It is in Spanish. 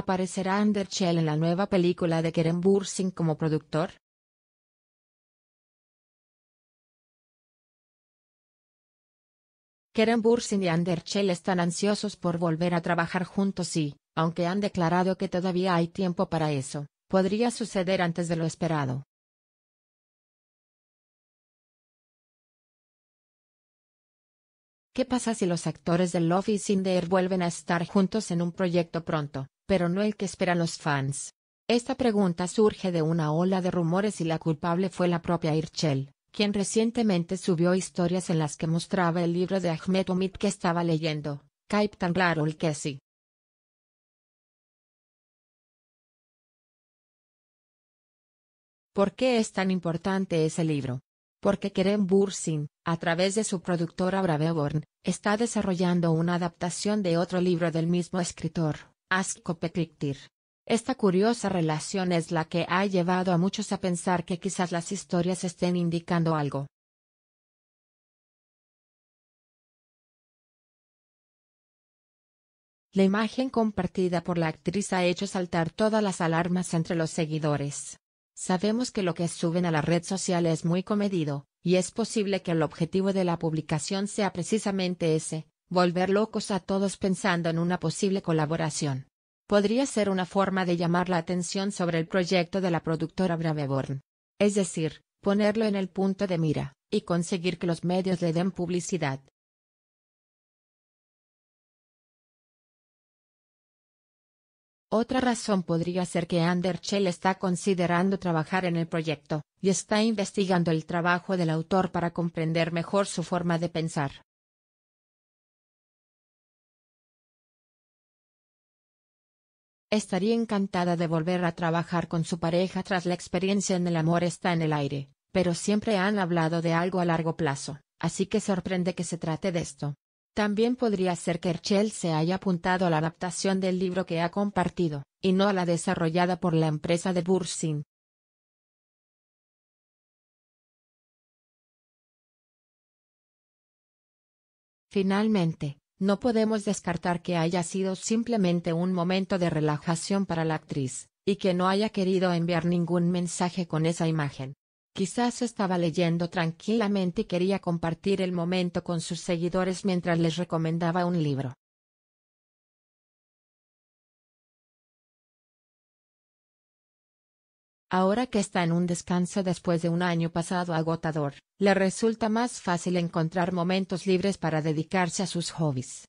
¿Aparecerá Underchill en la nueva película de Keren Bursing como productor? Keren Bursin y Underchill están ansiosos por volver a trabajar juntos y, aunque han declarado que todavía hay tiempo para eso, podría suceder antes de lo esperado. ¿Qué pasa si los actores de Love y Cinder vuelven a estar juntos en un proyecto pronto? pero no el que esperan los fans. Esta pregunta surge de una ola de rumores y la culpable fue la propia Irchel, quien recientemente subió historias en las que mostraba el libro de Ahmed Omid que estaba leyendo, Captain que Kesi. ¿Por qué es tan importante ese libro? Porque Kerem Bursin, a través de su productora Braveborn, está desarrollando una adaptación de otro libro del mismo escritor, Ascopeclictir. Esta curiosa relación es la que ha llevado a muchos a pensar que quizás las historias estén indicando algo. La imagen compartida por la actriz ha hecho saltar todas las alarmas entre los seguidores. Sabemos que lo que suben a la red social es muy comedido, y es posible que el objetivo de la publicación sea precisamente ese, volver locos a todos pensando en una posible colaboración. Podría ser una forma de llamar la atención sobre el proyecto de la productora Braveborn. Es decir, ponerlo en el punto de mira, y conseguir que los medios le den publicidad. Otra razón podría ser que Schell está considerando trabajar en el proyecto, y está investigando el trabajo del autor para comprender mejor su forma de pensar. Estaría encantada de volver a trabajar con su pareja tras la experiencia en el amor está en el aire, pero siempre han hablado de algo a largo plazo, así que sorprende que se trate de esto. También podría ser que Herschel se haya apuntado a la adaptación del libro que ha compartido, y no a la desarrollada por la empresa de Bursin. Finalmente, no podemos descartar que haya sido simplemente un momento de relajación para la actriz, y que no haya querido enviar ningún mensaje con esa imagen. Quizás estaba leyendo tranquilamente y quería compartir el momento con sus seguidores mientras les recomendaba un libro. Ahora que está en un descanso después de un año pasado agotador, le resulta más fácil encontrar momentos libres para dedicarse a sus hobbies.